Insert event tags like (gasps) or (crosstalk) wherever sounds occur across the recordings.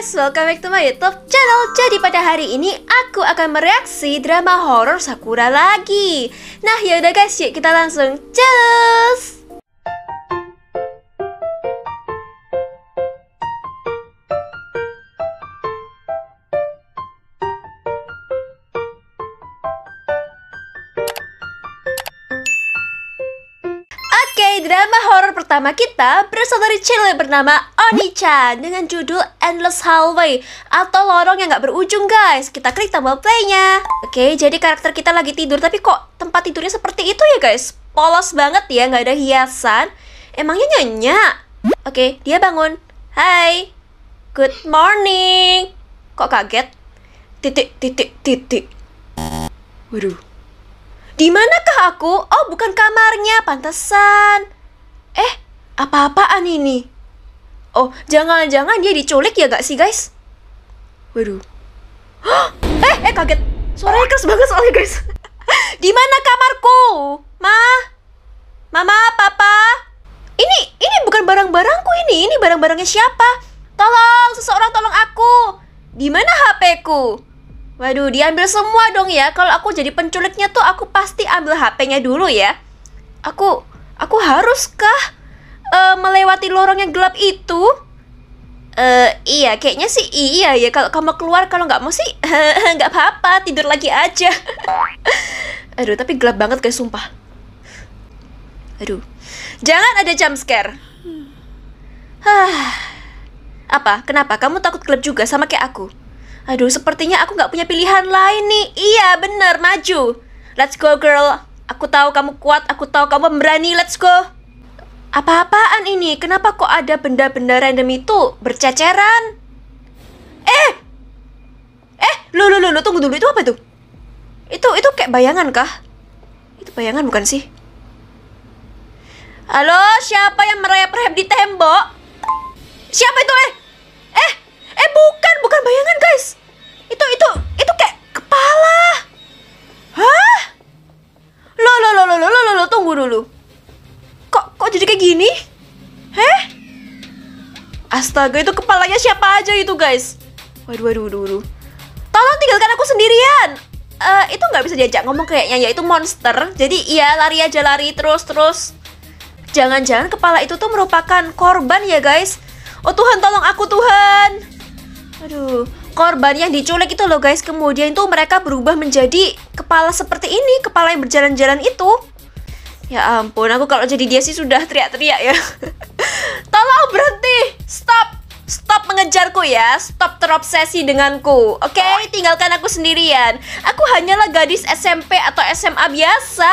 guys, welcome back to my YouTube channel. Jadi pada hari ini aku akan mereaksi drama horor Sakura lagi. Nah, yaudah guys, yuk kita langsung cus. drama horor pertama kita berasal dari channel yang bernama oni dengan judul Endless Hallway atau lorong yang gak berujung guys. Kita klik tombol playnya. nya Oke, jadi karakter kita lagi tidur tapi kok tempat tidurnya seperti itu ya guys? Polos banget ya, nggak ada hiasan. Emangnya nyenyak? Oke, dia bangun. Hai. Good morning. Kok kaget? Titik, titik, titik. Waduh. Di manakah aku? Oh, bukan kamarnya, pantesan. Eh, apa-apaan ini? Oh, jangan-jangan dia diculik ya gak sih, guys? Waduh. eh, eh kaget. Suaranya keras banget soalnya, guys. (laughs) Di mana kamarku? Ma? Mama, papa? Ini, ini bukan barang-barangku ini. Ini barang-barangnya siapa? Tolong, seseorang tolong aku. Di mana HP-ku? Waduh, diambil semua dong ya. Kalau aku jadi penculiknya tuh aku pasti ambil HP-nya dulu ya. Aku aku haruskah uh, melewati lorong yang gelap itu? Uh, iya, kayaknya sih iya ya. Kalau kamu keluar kalau nggak mau sih (laughs) nggak apa-apa, tidur lagi aja. (laughs) Aduh, tapi gelap banget kayak sumpah. Aduh. Jangan ada jump scare. (sighs) Hah. Apa? Kenapa? Kamu takut gelap juga sama kayak aku? Aduh, sepertinya aku nggak punya pilihan lain nih. Iya, bener, maju. Let's go, girl. Aku tahu kamu kuat, aku tahu kamu berani. Let's go. Apa-apaan ini? Kenapa kok ada benda-benda random itu berceceran? Eh! Eh, lu lu lu tunggu dulu itu apa tuh? Itu itu kayak bayangan kah? Itu bayangan bukan sih? Halo, siapa yang merayap-rayap di tembok? Siapa itu eh? bayangan guys itu itu itu kayak kepala hah lo lo lo lo lo lo lo tunggu dulu kok kok jadi kayak gini heh astaga itu kepalanya siapa aja itu guys waduh waduh waduh, waduh. tolong tinggalkan aku sendirian Uh, itu nggak bisa diajak ngomong kayaknya ya itu monster jadi iya lari aja lari terus terus jangan-jangan kepala itu tuh merupakan korban ya guys oh Tuhan tolong aku Tuhan Aduh, korban yang diculik itu loh guys, kemudian itu mereka berubah menjadi kepala seperti ini, kepala yang berjalan-jalan itu. Ya ampun, aku kalau jadi dia sih sudah teriak-teriak ya. (laughs) Tolong berhenti, stop, stop mengejarku ya, stop terobsesi denganku. Oke, okay? tinggalkan aku sendirian. Aku hanyalah gadis SMP atau SMA biasa.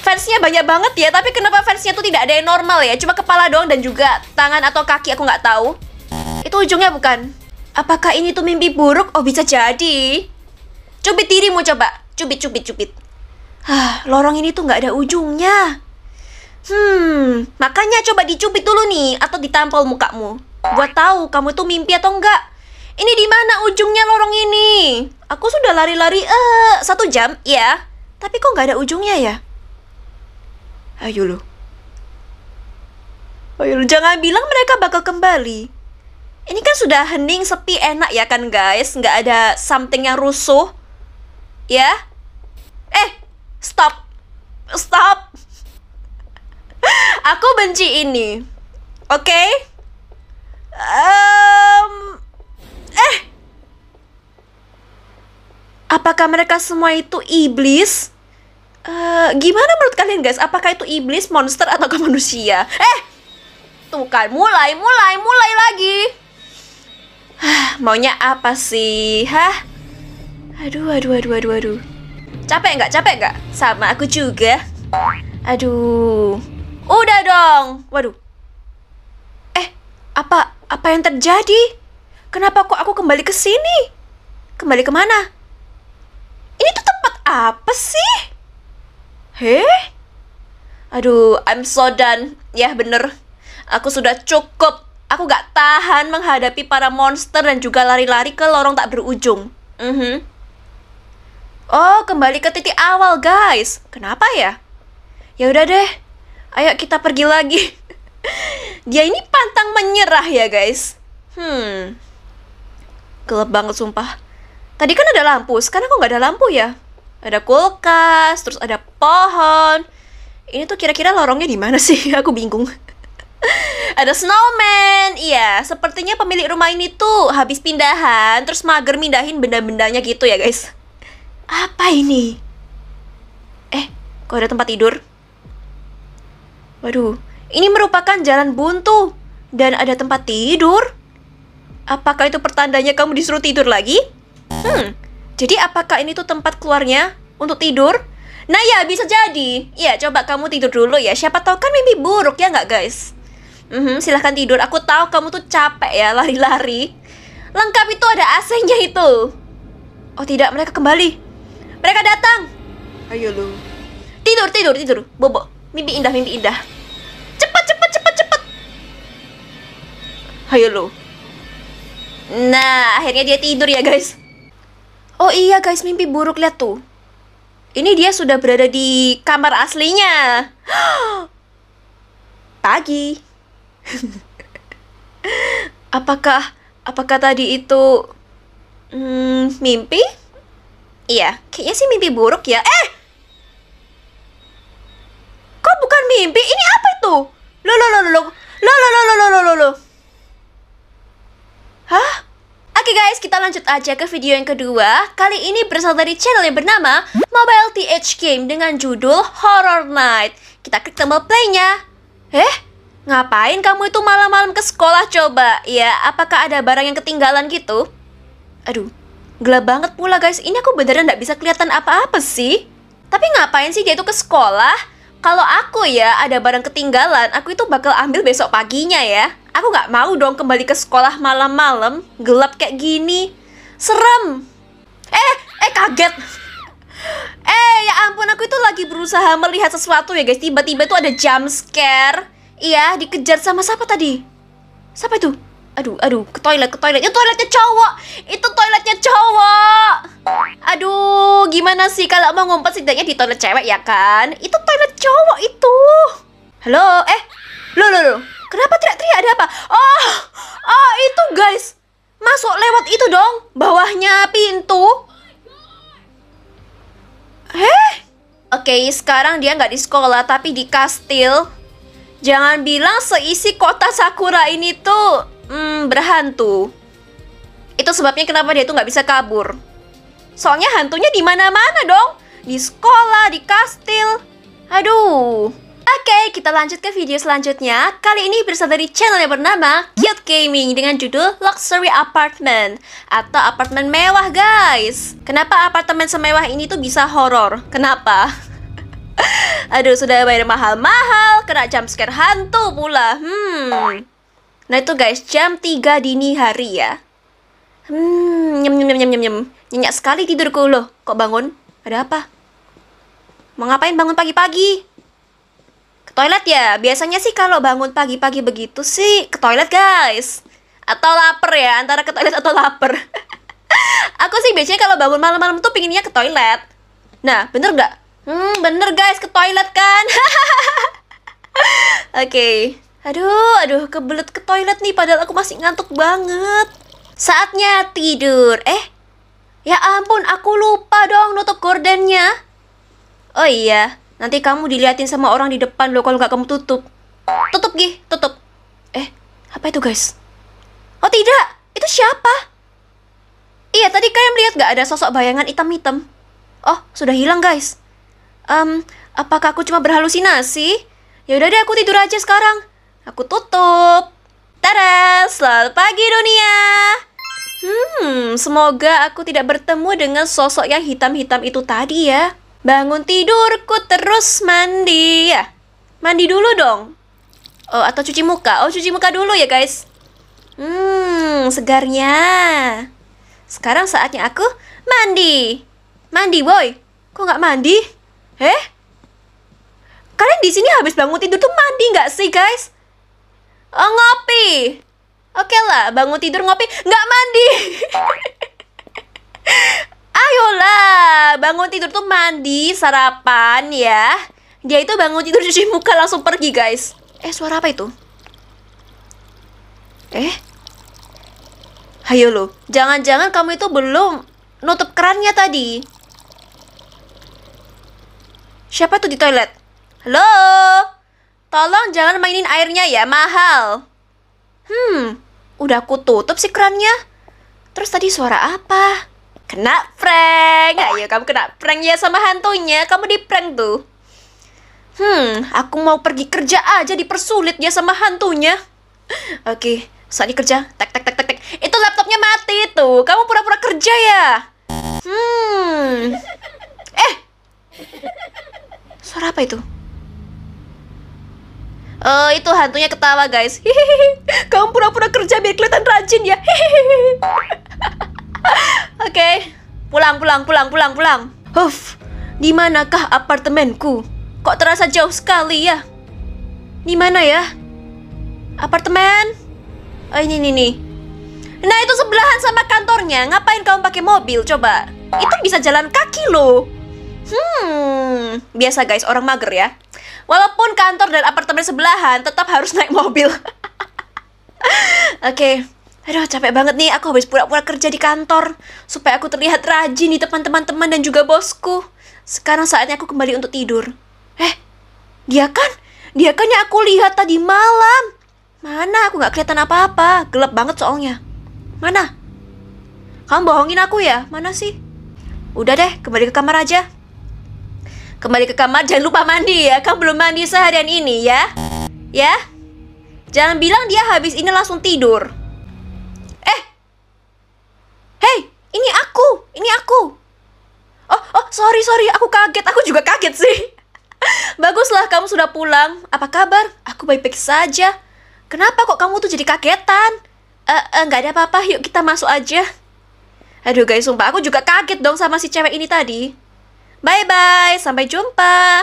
Fansnya banyak banget ya, tapi kenapa fansnya tuh tidak ada yang normal ya? Cuma kepala doang dan juga tangan atau kaki aku nggak tahu. Itu ujungnya bukan? Apakah ini tuh mimpi buruk? Oh bisa jadi. Cubit dirimu coba. Cubit, cubit, cubit. Hah, lorong ini tuh nggak ada ujungnya. Hmm, makanya coba dicubit dulu nih atau ditampol mukamu. Buat tahu kamu tuh mimpi atau enggak. Ini di mana ujungnya lorong ini? Aku sudah lari-lari eh satu jam, ya. Tapi kok nggak ada ujungnya ya? Ayo lo. Ayo lo, jangan bilang mereka bakal kembali. Ini kan sudah hening, sepi, enak ya kan guys? Nggak ada something yang rusuh. Ya? Eh, stop. Stop. (laughs) Aku benci ini. Oke? Okay? Um, eh. Apakah mereka semua itu iblis? Uh, gimana menurut kalian guys? Apakah itu iblis, monster, atau (laughs) manusia? Eh! Tuh kan, mulai, mulai, mulai lagi! Hah, maunya apa sih? Hah? Aduh, aduh, aduh, aduh, aduh. Capek nggak? Capek nggak? Sama aku juga. Aduh. Udah dong. Waduh. Eh, apa apa yang terjadi? Kenapa kok aku kembali ke sini? Kembali kemana? Ini tuh tempat apa sih? Heh? Aduh, I'm so done. Ya, bener. Aku sudah cukup Aku gak tahan menghadapi para monster dan juga lari-lari ke lorong tak berujung. Mm -hmm. Oh, kembali ke titik awal, guys. Kenapa ya? Ya udah deh. Ayo kita pergi lagi. (laughs) Dia ini pantang menyerah ya, guys. Hmm. Gelap banget sumpah. Tadi kan ada lampu, sekarang kok gak ada lampu ya? Ada kulkas, terus ada pohon. Ini tuh kira-kira lorongnya di mana sih? (laughs) Aku bingung. Ada snowman. Iya, sepertinya pemilik rumah ini tuh habis pindahan terus mager mindahin benda-bendanya gitu ya, guys. Apa ini? Eh, kok ada tempat tidur? Waduh, ini merupakan jalan buntu dan ada tempat tidur. Apakah itu pertandanya kamu disuruh tidur lagi? Hmm, jadi apakah ini tuh tempat keluarnya untuk tidur? Nah ya bisa jadi. Ya coba kamu tidur dulu ya. Siapa tahu kan mimpi buruk ya nggak guys? mm -hmm, silahkan tidur aku tahu kamu tuh capek ya lari-lari lengkap itu ada ac itu oh tidak mereka kembali mereka datang ayo lu tidur tidur tidur bobo mimpi indah mimpi indah cepat cepat cepat cepat ayo lu nah akhirnya dia tidur ya guys oh iya guys mimpi buruk lihat tuh ini dia sudah berada di kamar aslinya. (gasps) Pagi apakah apakah tadi itu hmm, mimpi? Iya, kayaknya sih mimpi buruk ya. Eh, kok bukan mimpi? Ini apa itu? Lo lo lo lo lo lo lo lo lo lo lo. Hah? Oke okay guys, kita lanjut aja ke video yang kedua. Kali ini berasal dari channel yang bernama Mobile TH Game dengan judul Horror Night. Kita klik tombol play-nya. Eh? Ngapain kamu itu malam-malam ke sekolah coba? Ya, apakah ada barang yang ketinggalan gitu? Aduh, gelap banget pula guys. Ini aku beneran nggak bisa kelihatan apa-apa sih. Tapi ngapain sih dia itu ke sekolah? Kalau aku ya ada barang ketinggalan, aku itu bakal ambil besok paginya ya. Aku nggak mau dong kembali ke sekolah malam-malam, gelap kayak gini. Serem. Eh, eh kaget. Eh, ya ampun aku itu lagi berusaha melihat sesuatu ya guys. Tiba-tiba itu ada jump scare Iya, dikejar sama siapa tadi? Siapa itu? Aduh, aduh, ke toilet, ke toilet. Itu toiletnya cowok. Itu toiletnya cowok. Aduh, gimana sih kalau mau ngumpet setidaknya di toilet cewek ya kan? Itu toilet cowok itu. Halo, eh. Lo, lo, lo. Kenapa teriak-teriak ada apa? Oh, oh itu guys. Masuk lewat itu dong, bawahnya pintu. Heh? Oke, okay, sekarang dia nggak di sekolah tapi di kastil. Jangan bilang seisi kota Sakura ini tuh hmm, berhantu. Itu sebabnya kenapa dia tuh nggak bisa kabur. Soalnya hantunya di mana-mana dong. Di sekolah, di kastil. Aduh. Oke, kita lanjut ke video selanjutnya. Kali ini berasal dari channel yang bernama Cute Gaming dengan judul Luxury Apartment atau apartemen mewah, guys. Kenapa apartemen semewah ini tuh bisa horor? Kenapa? (laughs) Aduh, sudah bayar mahal-mahal, kena jam scare hantu pula. Hmm. Nah itu guys, jam 3 dini hari ya. Hmm, nyem nyem nyem nyem nyem nyem. Nyenyak sekali tidurku loh. Kok bangun? Ada apa? Mau ngapain bangun pagi-pagi? Ke toilet ya? Biasanya sih kalau bangun pagi-pagi begitu sih ke toilet guys. Atau lapar ya, antara ke toilet atau lapar. (laughs) Aku sih biasanya kalau bangun malam-malam tuh pinginnya ke toilet. Nah, bener nggak? Hmm, bener guys, ke toilet kan? (laughs) Oke. Okay. Aduh, aduh, kebelet ke toilet nih padahal aku masih ngantuk banget. Saatnya tidur. Eh. Ya ampun, aku lupa dong nutup gordennya. Oh iya, nanti kamu diliatin sama orang di depan lo kalau nggak kamu tutup. Tutup, Gih, tutup. Eh, apa itu, guys? Oh tidak, itu siapa? Iya, tadi kalian lihat nggak ada sosok bayangan hitam-hitam? Oh, sudah hilang, guys um, apakah aku cuma berhalusinasi? Yaudah deh aku tidur aja sekarang. Aku tutup. Tada, selamat pagi dunia. Hmm, semoga aku tidak bertemu dengan sosok yang hitam-hitam itu tadi ya. Bangun tidurku terus mandi ya. Mandi dulu dong. Oh, atau cuci muka. Oh, cuci muka dulu ya, guys. Hmm, segarnya. Sekarang saatnya aku mandi. Mandi, boy. Kok nggak mandi? Eh? Kalian di sini habis bangun tidur tuh mandi nggak sih, guys? Oh, ngopi. Oke okay lah, bangun tidur ngopi, nggak mandi. (laughs) Ayolah, bangun tidur tuh mandi, sarapan ya. Dia itu bangun tidur cuci muka langsung pergi, guys. Eh, suara apa itu? Eh? Hayo lo, jangan-jangan kamu itu belum nutup kerannya tadi. Siapa tuh di toilet? Halo? Tolong jangan mainin airnya ya, mahal. Hmm, udah aku tutup sih kerannya. Terus tadi suara apa? Kena prank. Ayo kamu kena prank ya sama hantunya. Kamu di prank tuh. Hmm, aku mau pergi kerja aja dipersulit ya sama hantunya. Oke, saat kerja. Tek tek tek tek tek. Itu laptopnya mati tuh. Kamu pura-pura kerja ya? Hmm. Eh. Suara apa itu? Eh, uh, itu hantunya ketawa, guys. Kamu pura-pura kerja biar kelihatan rajin ya. (laughs) Oke. Okay. Pulang, pulang, pulang, pulang, pulang. Huff. Di manakah apartemenku? Kok terasa jauh sekali ya? Di mana ya? Apartemen? Oh, ini ini, nih. Nah, itu sebelahan sama kantornya. Ngapain kamu pakai mobil coba? Itu bisa jalan kaki loh. Hmm, biasa guys, orang mager ya. Walaupun kantor dan apartemen sebelahan, tetap harus naik mobil. (laughs) Oke, okay. aduh capek banget nih, aku habis pura-pura kerja di kantor. Supaya aku terlihat rajin di depan teman-teman dan juga bosku. Sekarang saatnya aku kembali untuk tidur. Eh, dia kan? Dia kan yang aku lihat tadi malam. Mana aku gak kelihatan apa-apa, gelap banget soalnya. Mana? Kamu bohongin aku ya? Mana sih? Udah deh, kembali ke kamar aja. Kembali ke kamar, jangan lupa mandi ya. Kamu belum mandi seharian ini ya. Ya? Jangan bilang dia habis ini langsung tidur. Eh. hey ini aku. Ini aku. Oh, oh, sorry, sorry. Aku kaget. Aku juga kaget sih. (laughs) Baguslah kamu sudah pulang. Apa kabar? Aku baik-baik saja. Kenapa kok kamu tuh jadi kagetan? Eh, uh, nggak uh, ada apa-apa. Yuk kita masuk aja. Aduh guys, sumpah aku juga kaget dong sama si cewek ini tadi. Bye-bye, sampai jumpa.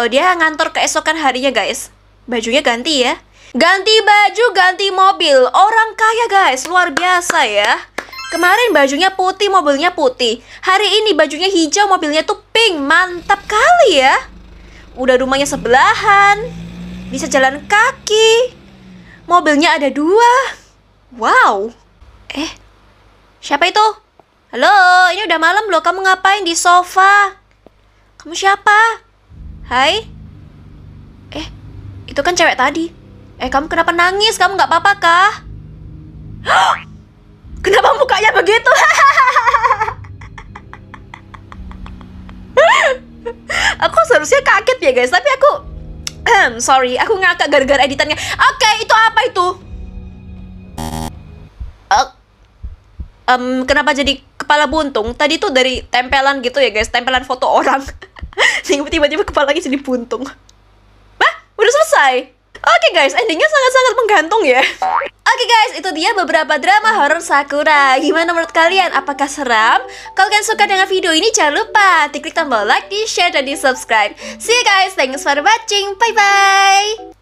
Oh, dia ngantor keesokan harinya, guys. Bajunya ganti ya. Ganti baju, ganti mobil. Orang kaya, guys. Luar biasa ya. Kemarin bajunya putih, mobilnya putih. Hari ini bajunya hijau, mobilnya tuh pink. Mantap kali ya. Udah rumahnya sebelahan. Bisa jalan kaki. Mobilnya ada dua. Wow. Eh, siapa itu? Halo, ini udah malam loh, kamu ngapain di sofa? Kamu siapa? Hai? Eh, itu kan cewek tadi. Eh, kamu kenapa nangis? Kamu nggak apa-apa kah? kenapa mukanya begitu? (laughs) aku seharusnya kaget ya guys, tapi aku... (clears throat) Sorry, aku ngakak gara-gara editannya. Oke, okay, itu apa itu? Uh, um, kenapa jadi kepala buntung tadi tuh dari tempelan gitu ya guys tempelan foto orang sehingga (laughs) tiba-tiba kepalanya jadi buntung bah udah selesai Oke okay guys, endingnya sangat-sangat menggantung ya. Oke okay guys, itu dia beberapa drama horor Sakura. Gimana menurut kalian? Apakah seram? Kalau kalian suka dengan video ini, jangan lupa klik tombol like, di share, dan di subscribe. See you guys, thanks for watching. Bye-bye.